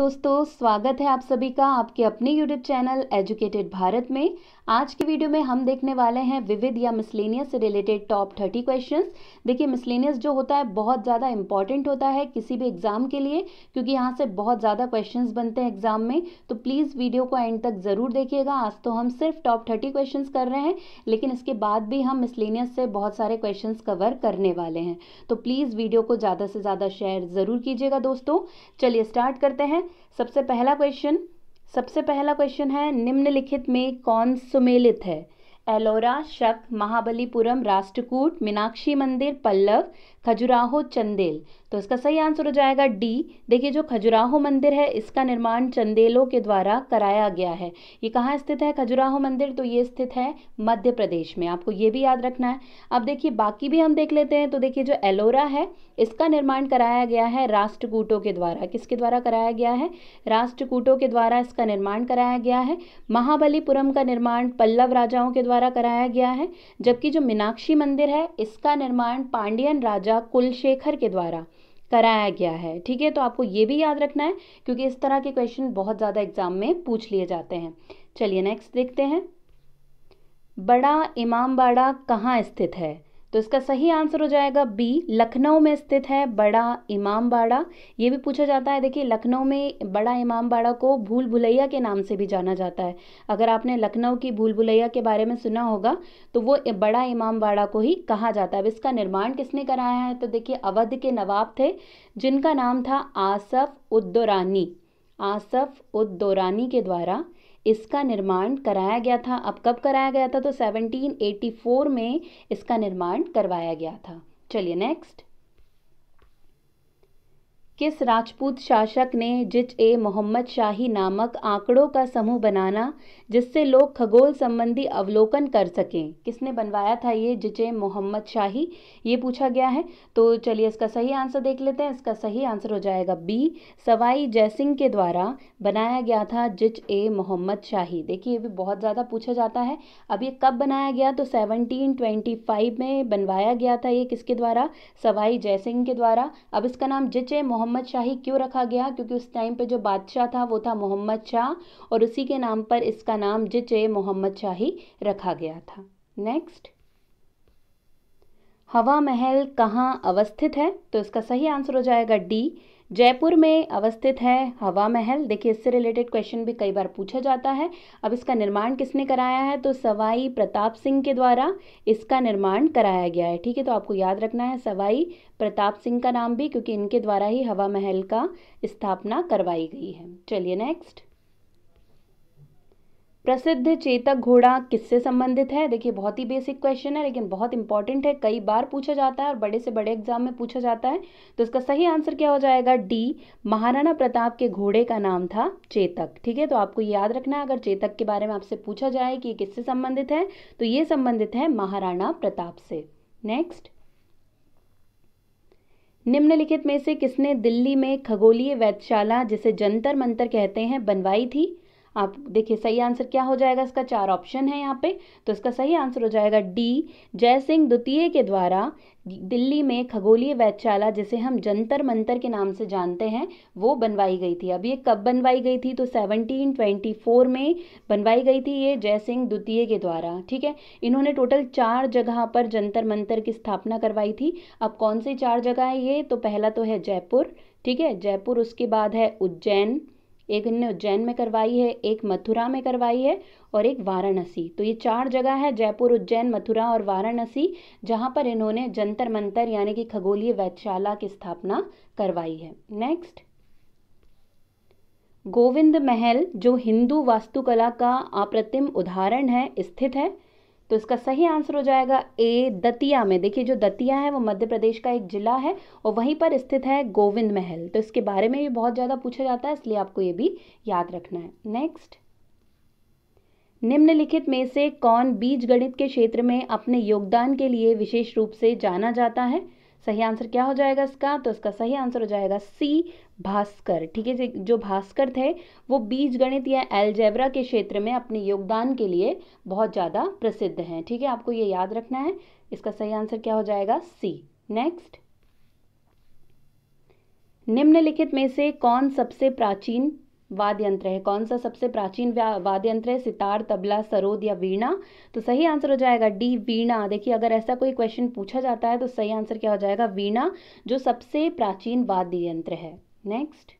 दोस्तों स्वागत है आप सभी का आपके अपने YouTube चैनल एजुकेटेड भारत में आज की वीडियो में हम देखने वाले हैं विविध या मिसलेनियस से रिलेटेड टॉप 30 क्वेश्चंस देखिए मिसलेनियस जो होता है बहुत ज़्यादा इंपॉर्टेंट होता है किसी भी एग्ज़ाम के लिए क्योंकि यहाँ से बहुत ज़्यादा क्वेश्चन बनते हैं एग्ज़ाम में तो प्लीज़ वीडियो को एंड तक ज़रूर देखिएगा आज तो हम सिर्फ टॉप थर्टी क्वेश्चन कर रहे हैं लेकिन इसके बाद भी हम मिसलेनियस से बहुत सारे क्वेश्चन कवर करने वाले हैं तो प्लीज़ वीडियो को ज़्यादा से ज़्यादा शेयर ज़रूर कीजिएगा दोस्तों चलिए स्टार्ट करते हैं सबसे पहला क्वेश्चन सबसे पहला क्वेश्चन है निम्नलिखित में कौन सुमेलित है एलोरा शक महाबलीपुरम राष्ट्रकूट मीनाक्षी मंदिर पल्लव खजुराहो चंदेल तो इसका सही आंसर हो जाएगा डी देखिए जो खजुराहो मंदिर है इसका निर्माण चंदेलों के द्वारा कराया गया है ये कहाँ स्थित है खजुराहो मंदिर तो ये स्थित है मध्य प्रदेश में आपको ये भी याद रखना है अब देखिए बाकी भी हम देख लेते हैं तो देखिए जो एलोरा है इसका निर्माण कराया गया है राष्ट्रकूटों के द्वारा किसके द्वारा कराया गया है राष्ट्रकूटों के द्वारा इसका निर्माण कराया गया है महाबलीपुरम का निर्माण पल्लव राजाओं के द्वारा कराया गया है जबकि जो मीनाक्षी मंदिर है इसका निर्माण पांडियन राजा राजा कुलशेखर के द्वारा कराया गया है ठीक है तो आपको ये भी याद रखना है क्योंकि इस तरह के क्वेश्चन बहुत ज़्यादा एग्जाम में पूछ लिए जाते हैं चलिए नेक्स्ट देखते हैं बड़ा इमामबाड़ा कहाँ स्थित है तो इसका सही आंसर हो जाएगा बी लखनऊ में स्थित है बड़ा इमाम बाड़ा ये भी पूछा जाता है देखिए लखनऊ में बड़ा इमाम बाड़ा को भूल भुलैया के नाम से भी जाना जाता है अगर आपने लखनऊ की भूल भुलैया के बारे में सुना होगा तो वो बड़ा इमाम बाड़ा को ही कहा जाता है अब इसका निर्माण किसने कराया है तो देखिए अवध के नवाब थे जिनका नाम था आसफ उद्दौरानी आसफ उद्दौरानी के द्वारा इसका निर्माण कराया गया था अब कब कराया गया था तो 1784 में इसका निर्माण करवाया गया था चलिए नेक्स्ट किस राजपूत शासक ने जिच ए मोहम्मद शाही नामक आंकड़ों का समूह बनाना जिससे लोग खगोल संबंधी अवलोकन कर सकें किसने बनवाया था ये जिच ए मोहम्मद शाही ये पूछा गया है तो चलिए इसका सही आंसर देख लेते हैं इसका सही आंसर हो जाएगा बी सवाई जयसिंह के द्वारा बनाया गया था जिच ए मोहम्मद शाही देखिए ये भी बहुत ज़्यादा पूछा जाता है अब ये कब बनाया गया तो सेवनटीन ट्वेंटी फाइव में बनवाया गया था ये किसके द्वारा सवाई जयसिंह के द्वारा अब इसका नाम जिच ए मोहम्मद मोहम्मद शाही क्यों रखा गया क्योंकि उस टाइम पे जो बादशाह था वो था मोहम्मद शाह और उसी के नाम पर इसका नाम जिच ए मोहम्मद शाही रखा गया था नेक्स्ट हवा महल कहाँ अवस्थित है तो इसका सही आंसर हो जाएगा डी जयपुर में अवस्थित है हवा महल देखिए इससे रिलेटेड क्वेश्चन भी कई बार पूछा जाता है अब इसका निर्माण किसने कराया है तो सवाई प्रताप सिंह के द्वारा इसका निर्माण कराया गया है ठीक है तो आपको याद रखना है सवाई प्रताप सिंह का नाम भी क्योंकि इनके द्वारा ही हवा महल का स्थापना करवाई गई है चलिए नेक्स्ट प्रसिद्ध चेतक घोड़ा किससे संबंधित है देखिए बहुत ही बेसिक क्वेश्चन है लेकिन बहुत इंपॉर्टेंट है कई बार पूछा जाता है और बड़े से बड़े एग्जाम में पूछा जाता है तो इसका सही आंसर क्या हो जाएगा डी महाराणा प्रताप के घोड़े का नाम था चेतक ठीक है तो आपको याद रखना है अगर चेतक के बारे में आपसे पूछा जाए कि ये किससे संबंधित है तो ये संबंधित है महाराणा प्रताप से नेक्स्ट निम्नलिखित में से किसने दिल्ली में खगोलीय वैधशाला जिसे जंतर मंतर कहते हैं बनवाई थी आप देखिए सही आंसर क्या हो जाएगा इसका चार ऑप्शन है यहाँ पे तो इसका सही आंसर हो जाएगा डी जय सिंह द्वितीय के द्वारा दिल्ली में खगोलीय वैधशाला जिसे हम जंतर मंतर के नाम से जानते हैं वो बनवाई गई थी अब ये कब बनवाई गई थी तो 1724 में बनवाई गई थी ये जय सिंह द्वितीय के द्वारा ठीक है इन्होंने टोटल चार जगह पर जंतर मंतर की स्थापना करवाई थी अब कौन सी चार जगह है ये तो पहला तो है जयपुर ठीक है जयपुर उसके बाद है उज्जैन एक इनने उज्जैन में करवाई है एक मथुरा में करवाई है और एक वाराणसी तो ये चार जगह है जयपुर उज्जैन मथुरा और वाराणसी जहाँ पर इन्होंने जंतर मंतर यानी कि खगोलीय वैधशाला की स्थापना करवाई है नेक्स्ट गोविंद महल जो हिंदू वास्तुकला का अप्रतिम उदाहरण है स्थित है तो इसका सही आंसर हो जाएगा ए दतिया में देखिए जो दतिया है वो मध्य प्रदेश का एक जिला है और वहीं पर स्थित है गोविंद महल तो इसके बारे में भी बहुत ज़्यादा पूछा जाता है इसलिए आपको ये भी याद रखना है नेक्स्ट निम्नलिखित में से कौन बीज गणित के क्षेत्र में अपने योगदान के लिए विशेष रूप से जाना जाता है सही आंसर क्या हो जाएगा इसका तो इसका सही आंसर हो जाएगा सी भास्कर ठीक है जो भास्कर थे वो बीज गणित या एलजेब्रा के क्षेत्र में अपने योगदान के लिए बहुत ज़्यादा प्रसिद्ध हैं ठीक है आपको ये याद रखना है इसका सही आंसर क्या हो जाएगा सी नेक्स्ट निम्नलिखित में से कौन सबसे प्राचीन वाद्य यंत्र है कौन सा सबसे प्राचीन वाद्य यंत्र है सितार तबला सरोद या वीणा तो सही आंसर हो जाएगा डी वीणा देखिए अगर ऐसा कोई क्वेश्चन पूछा जाता है तो सही आंसर क्या हो जाएगा वीणा जो सबसे प्राचीन वाद्य यंत्र है नेक्स्ट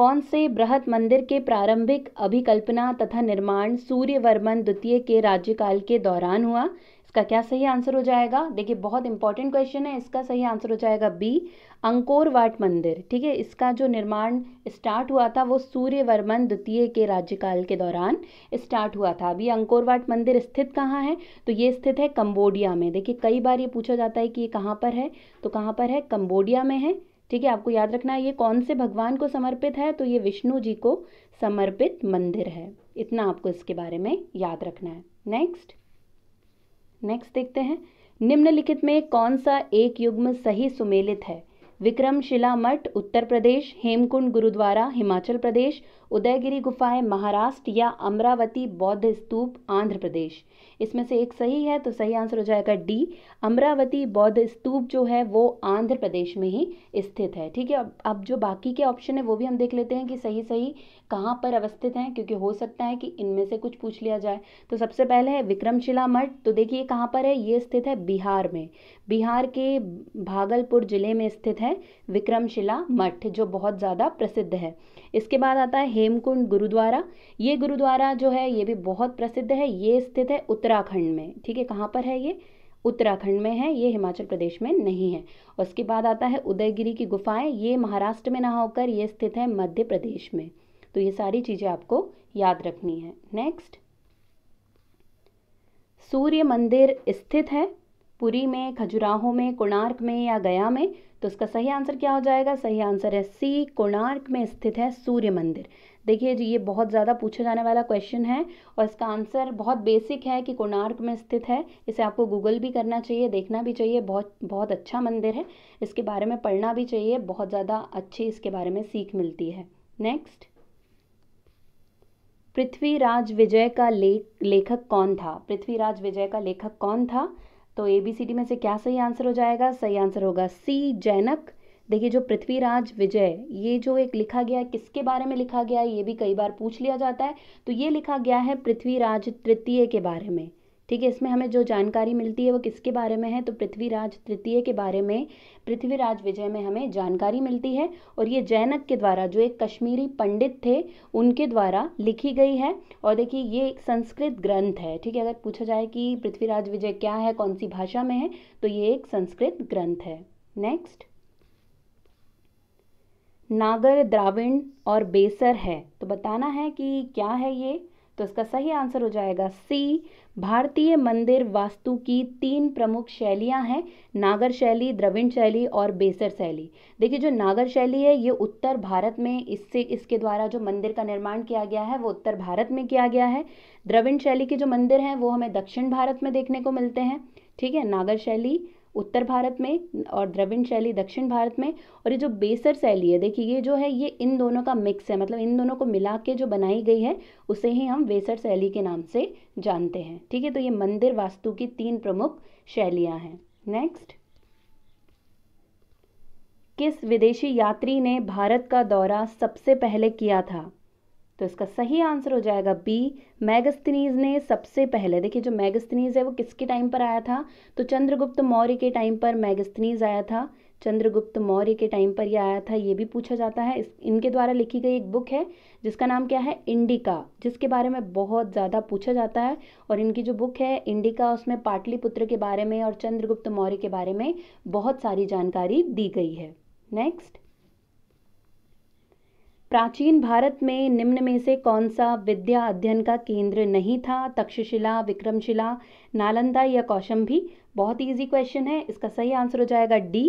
कौन से बृहत मंदिर के प्रारंभिक अभिकल्पना तथा निर्माण सूर्यवर्मन द्वितीय के राज्यकाल के दौरान हुआ इसका क्या सही आंसर हो जाएगा देखिए बहुत इंपॉर्टेंट क्वेश्चन है इसका सही आंसर हो जाएगा बी अंकोरवाट मंदिर ठीक है इसका जो निर्माण स्टार्ट हुआ था वो सूर्यवर्मन द्वितीय के राज्यकाल के दौरान स्टार्ट हुआ था अभी अंकोरवाट मंदिर स्थित कहाँ है तो ये स्थित है कंबोडिया में देखिए कई बार ये पूछा जाता है कि ये कहाँ पर है तो कहाँ पर है कंबोडिया में है ठीक है आपको याद रखना है ये कौन से भगवान को समर्पित है तो ये विष्णु जी को समर्पित मंदिर है इतना आपको इसके बारे में याद रखना है नेक्स्ट नेक्स्ट देखते हैं निम्नलिखित में कौन सा एक युग्म सही सुमेलित है विक्रमशिला मठ उत्तर प्रदेश हेमकुंड गुरुद्वारा हिमाचल प्रदेश उदयगिरी गुफाएं महाराष्ट्र या अमरावती बौद्ध स्तूप आंध्र प्रदेश इसमें से एक सही है तो सही आंसर हो जाएगा डी अमरावती बौद्ध स्तूप जो है वो आंध्र प्रदेश में ही स्थित है ठीक है अब जो बाकी के ऑप्शन है वो भी हम देख लेते हैं कि सही सही कहाँ पर अवस्थित हैं क्योंकि हो सकता है कि इनमें से कुछ पूछ लिया जाए तो सबसे पहले है विक्रमशिला मठ तो देखिए कहाँ पर है ये स्थित है बिहार में बिहार के भागलपुर जिले में स्थित है विक्रमशिला मठ जो बहुत ज़्यादा प्रसिद्ध है इसके बाद आता है हेमकुंड गुरुद्वारा ये गुरुद्वारा जो है ये भी बहुत प्रसिद्ध है ये स्थित है उत्तराखंड में ठीक है कहाँ पर है ये उत्तराखंड में है ये हिमाचल प्रदेश में नहीं है उसके बाद आता है उदयगिरी की गुफाएं ये महाराष्ट्र में ना होकर ये स्थित है मध्य प्रदेश में तो ये सारी चीज़ें आपको याद रखनी है नेक्स्ट सूर्य मंदिर स्थित है पुरी में खजुराहो में कोणार्क में या गया में तो उसका सही आंसर क्या हो जाएगा सही आंसर है सी कोणार्क में स्थित है सूर्य मंदिर देखिए जी ये बहुत ज़्यादा पूछा जाने वाला क्वेश्चन है और इसका आंसर बहुत बेसिक है कि कोणार्क में स्थित है इसे आपको गूगल भी करना चाहिए देखना भी चाहिए बहुत बहुत अच्छा मंदिर है इसके बारे में पढ़ना भी चाहिए बहुत ज़्यादा अच्छी इसके बारे में सीख मिलती है नेक्स्ट पृथ्वीराज विजय का लेख लेखक कौन था पृथ्वीराज विजय का लेखक कौन था तो ए बी सी डी में से क्या सही आंसर हो जाएगा सही आंसर होगा सी जैनक देखिए जो पृथ्वीराज विजय ये जो एक लिखा गया है किसके बारे में लिखा गया है ये भी कई बार पूछ लिया जाता है तो ये लिखा गया है पृथ्वीराज तृतीय के बारे में ठीक है इसमें हमें जो जानकारी मिलती है वो किसके बारे में है तो पृथ्वीराज तृतीय के बारे में पृथ्वीराज विजय में हमें जानकारी मिलती है और ये जैनक के द्वारा जो एक कश्मीरी पंडित थे उनके द्वारा लिखी गई है और देखिए ये एक संस्कृत ग्रंथ है ठीक है अगर पूछा जाए कि पृथ्वीराज विजय क्या है कौन सी भाषा में है तो ये एक संस्कृत ग्रंथ है नेक्स्ट नागर द्राविण और बेसर है तो बताना है कि क्या है ये तो इसका सही आंसर हो जाएगा सी भारतीय मंदिर वास्तु की तीन प्रमुख शैलियाँ हैं नागर शैली द्रविण शैली और बेसर शैली देखिए जो नागर शैली है ये उत्तर भारत में इससे इसके द्वारा जो मंदिर का निर्माण किया गया है वो उत्तर भारत में किया गया है द्रविण शैली के जो मंदिर हैं वो हमें दक्षिण भारत में देखने को मिलते हैं ठीक है नागर शैली उत्तर भारत में और द्रविड़ शैली दक्षिण भारत में और ये जो बेसर शैली है देखिए ये जो है ये इन दोनों का मिक्स है मतलब इन दोनों को मिला के जो बनाई गई है उसे ही हम बेसर शैली के नाम से जानते हैं ठीक है तो ये मंदिर वास्तु की तीन प्रमुख शैलियाँ हैं नेक्स्ट किस विदेशी यात्री ने भारत का दौरा सबसे पहले किया था तो इसका सही आंसर हो जाएगा बी मैगस्तनीज ने सबसे पहले देखिए जो मैगस्तनीज है वो किसके टाइम पर आया था तो चंद्रगुप्त मौर्य के टाइम पर मैगस्तनीज आया था चंद्रगुप्त मौर्य के टाइम पर यह आया था ये भी पूछा जाता है इस इनके द्वारा लिखी गई एक बुक है जिसका नाम क्या है इंडिका जिसके बारे में बहुत ज़्यादा पूछा जाता है और इनकी जो बुक है इंडिका उसमें पाटलिपुत्र के बारे में और चंद्रगुप्त मौर्य के बारे में बहुत सारी जानकारी दी गई है नेक्स्ट प्राचीन भारत में निम्न में से कौन सा विद्या अध्ययन का केंद्र नहीं था तक्षशिला विक्रमशिला नालंदा या कौशंबी बहुत इजी क्वेश्चन है इसका सही आंसर हो जाएगा डी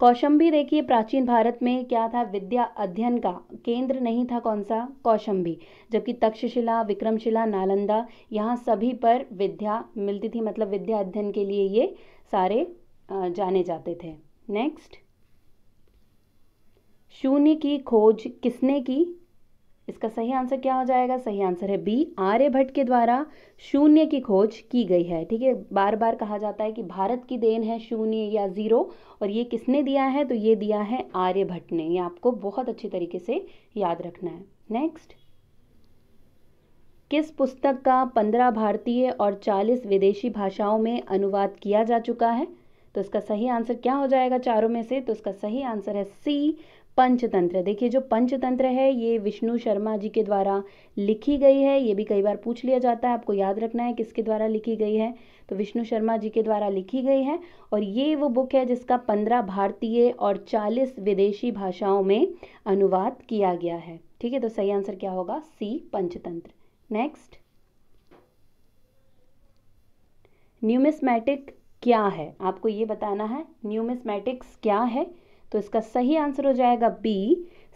कौशंबी देखिए प्राचीन भारत में क्या था विद्या अध्ययन का केंद्र नहीं था कौन सा कौशंबी जबकि तक्षशिला विक्रमशिला नालंदा यहाँ सभी पर विद्या मिलती थी मतलब विद्या अध्ययन के लिए ये सारे जाने जाते थे नेक्स्ट शून्य की खोज किसने की इसका सही आंसर क्या हो जाएगा सही आंसर है बी आर्यभट्ट के द्वारा शून्य की खोज की गई है ठीक है बार बार कहा जाता है कि भारत की देन है शून्य या ज़ीरो और ये किसने दिया है तो ये दिया है आर्यभट्ट ने ये आपको बहुत अच्छे तरीके से याद रखना है नेक्स्ट किस पुस्तक का पंद्रह भारतीय और चालीस विदेशी भाषाओं में अनुवाद किया जा चुका है तो इसका सही आंसर क्या हो जाएगा चारों में से तो इसका सही आंसर है सी पंचतंत्र देखिए जो पंचतंत्र है ये विष्णु शर्मा जी के द्वारा लिखी गई है ये भी कई बार पूछ लिया जाता है आपको याद रखना है किसके द्वारा लिखी गई है तो विष्णु शर्मा जी के द्वारा लिखी गई है और ये वो बुक है जिसका पंद्रह भारतीय और चालीस विदेशी भाषाओं में अनुवाद किया गया है ठीक है तो सही आंसर क्या होगा सी पंचतंत्र नेक्स्ट न्यूमिस्मैटिक क्या है आपको ये बताना है न्यूमिस्मैटिक्स क्या है तो इसका सही आंसर हो जाएगा बी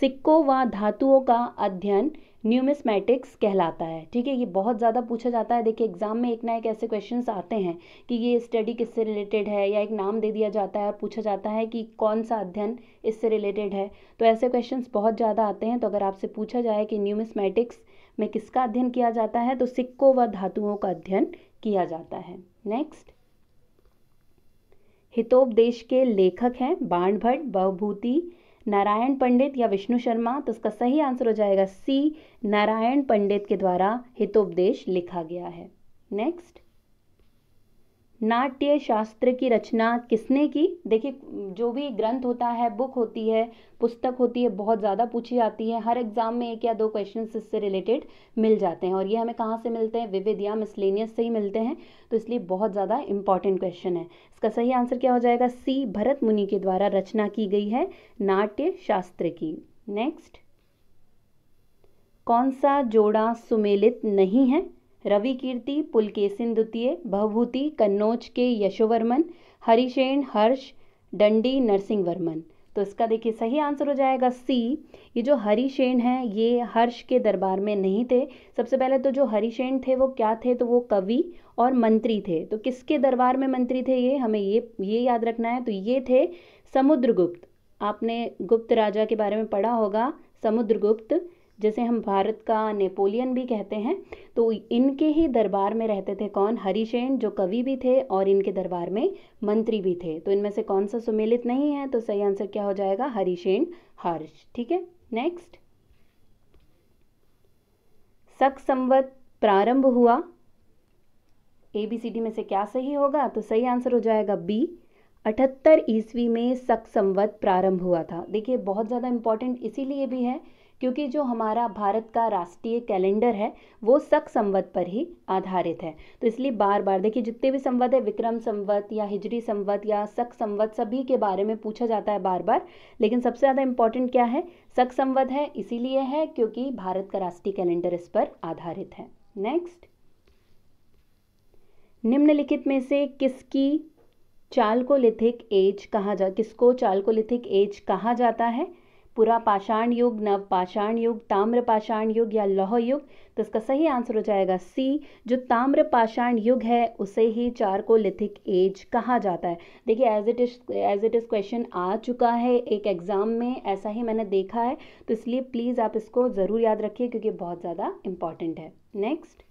सिक्कों व धातुओं का अध्ययन न्यूमिसमेटिक्स कहलाता है ठीक है ये बहुत ज़्यादा पूछा जाता है देखिए एग्जाम में एक ना एक ऐसे क्वेश्चंस आते हैं कि ये स्टडी किससे रिलेटेड है या एक नाम दे दिया जाता है और पूछा जाता है कि कौन सा अध्ययन इससे रिलेटेड है तो ऐसे क्वेश्चंस बहुत ज़्यादा आते हैं तो अगर आपसे पूछा जाए कि न्यूमिसमेटिक्स में किसका अध्ययन किया जाता है तो सिक्कों व धातुओं का अध्ययन किया जाता है नेक्स्ट हितोपदेश के लेखक हैं बाण भट्ट बहुभूति नारायण पंडित या विष्णु शर्मा तो उसका सही आंसर हो जाएगा सी नारायण पंडित के द्वारा हितोपदेश लिखा गया है नेक्स्ट नाट्य शास्त्र की रचना किसने की देखिए जो भी ग्रंथ होता है बुक होती है पुस्तक होती है बहुत ज़्यादा पूछी जाती है हर एग्ज़ाम में एक या दो क्वेश्चन इससे रिलेटेड मिल जाते हैं और ये हमें कहाँ से मिलते हैं विविध या मिसलेनियस से ही मिलते हैं तो इसलिए बहुत ज़्यादा इंपॉर्टेंट क्वेश्चन है इसका सही आंसर क्या हो जाएगा सी भरत मुनि के द्वारा रचना की गई है नाट्य शास्त्र की नेक्स्ट कौन सा जोड़ा सुमेलित नहीं है रवि कीर्ति पुलकेसिन द्वितीय भवभूति कन्नौज के यशोवर्मन हरिशेन हर्ष डंडी नरसिंहवर्मन तो इसका देखिए सही आंसर हो जाएगा सी ये जो हरिशेन है ये हर्ष के दरबार में नहीं थे सबसे पहले तो जो हरिशेन थे वो क्या थे तो वो कवि और मंत्री थे तो किसके दरबार में मंत्री थे ये हमें ये ये याद रखना है तो ये थे समुद्रगुप्त आपने गुप्त राजा के बारे में पढ़ा होगा समुद्रगुप्त जैसे हम भारत का नेपोलियन भी कहते हैं तो इनके ही दरबार में रहते थे कौन हरिशेन जो कवि भी थे और इनके दरबार में मंत्री भी थे तो इनमें से कौन सा सुमेलित नहीं है तो सही आंसर क्या हो जाएगा हरिशेन हर्ष ठीक है नेक्स्ट सक संवत प्रारंभ हुआ ए बी सी डी में से क्या सही होगा तो सही आंसर हो जाएगा बी अठहत्तर ईस्वी में सक संवत प्रारंभ हुआ था देखिए बहुत ज़्यादा इम्पॉर्टेंट इसीलिए भी है क्योंकि जो हमारा भारत का राष्ट्रीय कैलेंडर है वो सक संवत पर ही आधारित है तो इसलिए बार बार देखिए जितने भी संवत है विक्रम संवत या हिजरी संवत या सक संवत सभी के बारे में पूछा जाता है बार बार लेकिन सबसे ज़्यादा इंपॉर्टेंट क्या है सक संवत है इसीलिए है क्योंकि भारत का राष्ट्रीय कैलेंडर इस पर आधारित है नेक्स्ट निम्नलिखित में से किसकी चालकोलिथिक एज कहा जा किसको चालकोलिथिक एज कहा जाता है पुरापाषाण युग नवपाषाण युग ताम्रपाषाण युग या लौह युग तो इसका सही आंसर हो जाएगा सी जो ताम्रपाषाण युग है उसे ही चारकोलिथिक एज कहा जाता है देखिए as it is as it is question आ चुका है एक एग्ज़ाम में ऐसा ही मैंने देखा है तो इसलिए प्लीज़ आप इसको ज़रूर याद रखिए क्योंकि बहुत ज़्यादा इंपॉर्टेंट है नेक्स्ट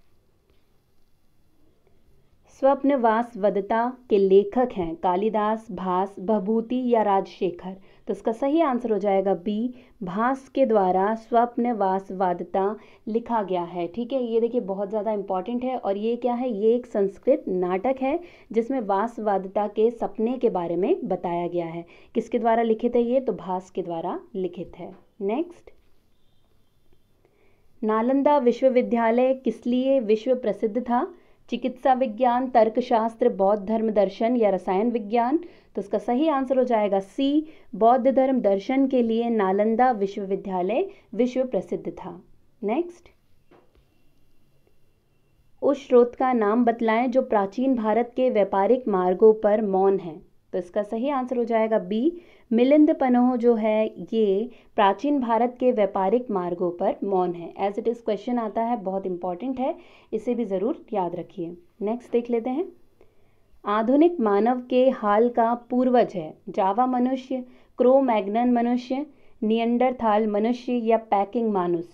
स्वप्नवास वदता के लेखक हैं कालिदास भास भभूति या राजशेखर तो इसका सही आंसर हो जाएगा बी भास के द्वारा स्वप्नवासवादता लिखा गया है ठीक है ये देखिए बहुत ज़्यादा इंपॉर्टेंट है और ये क्या है ये एक संस्कृत नाटक है जिसमें वासवादता के सपने के बारे में बताया गया है किसके द्वारा लिखित है ये तो भास के द्वारा लिखित है नेक्स्ट नालंदा विश्वविद्यालय किस लिए विश्व प्रसिद्ध था चिकित्सा विज्ञान तर्कशास्त्र बौद्ध धर्म दर्शन या रसायन विज्ञान तो इसका सही आंसर हो जाएगा सी बौद्ध धर्म दर्शन के लिए नालंदा विश्वविद्यालय विश्व प्रसिद्ध था नेक्स्ट उस स्रोत का नाम बतलाएं जो प्राचीन भारत के व्यापारिक मार्गों पर मौन है तो इसका सही आंसर हो जाएगा बी मिलिंद पनोह जो है ये प्राचीन भारत के व्यापारिक मार्गों पर मौन है एज इट इज़ क्वेश्चन आता है बहुत इंपॉर्टेंट है इसे भी ज़रूर याद रखिए नेक्स्ट देख लेते हैं आधुनिक मानव के हाल का पूर्वज है जावा मनुष्य क्रो मैग्नन मनुष्य नियंडरथाल मनुष्य या पैकिंग मानुष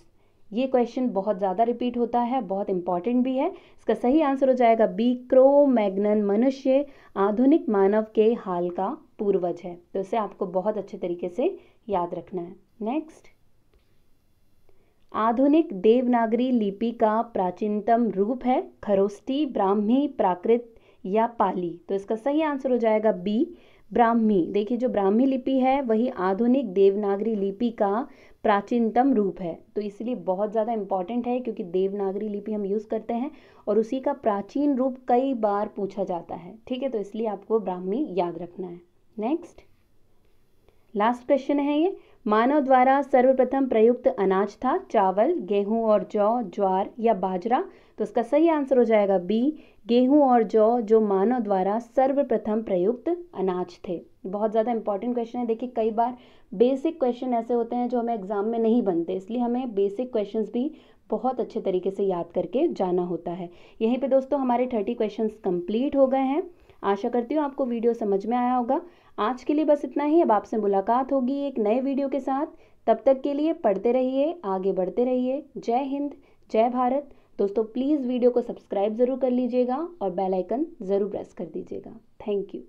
ये क्वेश्चन बहुत ज़्यादा रिपीट होता है बहुत इंपॉर्टेंट भी है इसका सही आंसर हो जाएगा बी क्रो मैग्नन मनुष्य आधुनिक मानव के हाल का पूर्वज है तो इसे आपको बहुत अच्छे तरीके से याद रखना है नेक्स्ट आधुनिक देवनागरी लिपि का प्राचीनतम रूप है खरोस्टी ब्राह्मी प्राकृत या पाली तो इसका सही आंसर हो जाएगा बी ब्राह्मी देखिए जो ब्राह्मी लिपि है वही आधुनिक देवनागरी लिपि का प्राचीनतम रूप है तो इसलिए बहुत ज़्यादा इम्पॉर्टेंट है क्योंकि देवनागरी लिपि हम यूज़ करते हैं और उसी का प्राचीन रूप कई बार पूछा जाता है ठीक है तो इसलिए आपको ब्राह्मी याद रखना है नेक्स्ट लास्ट क्वेश्चन है ये मानव द्वारा सर्वप्रथम प्रयुक्त अनाज था चावल गेहूं और जौ ज्वार या बाजरा तो इसका सही आंसर हो जाएगा बी गेहूं और जौ जो मानव द्वारा सर्वप्रथम प्रयुक्त अनाज थे बहुत ज़्यादा इंपॉर्टेंट क्वेश्चन है देखिए कई बार बेसिक क्वेश्चन ऐसे होते हैं जो हमें एग्जाम में नहीं बनते इसलिए हमें बेसिक क्वेश्चन भी बहुत अच्छे तरीके से याद करके जाना होता है यहीं पे दोस्तों हमारे थर्टी क्वेश्चन कंप्लीट हो गए हैं आशा करती हूँ आपको वीडियो समझ में आया होगा आज के लिए बस इतना ही अब आपसे मुलाकात होगी एक नए वीडियो के साथ तब तक के लिए पढ़ते रहिए आगे बढ़ते रहिए जय हिंद जय भारत दोस्तों प्लीज़ वीडियो को सब्सक्राइब ज़रूर कर लीजिएगा और बेल आइकन ज़रूर प्रेस कर दीजिएगा थैंक यू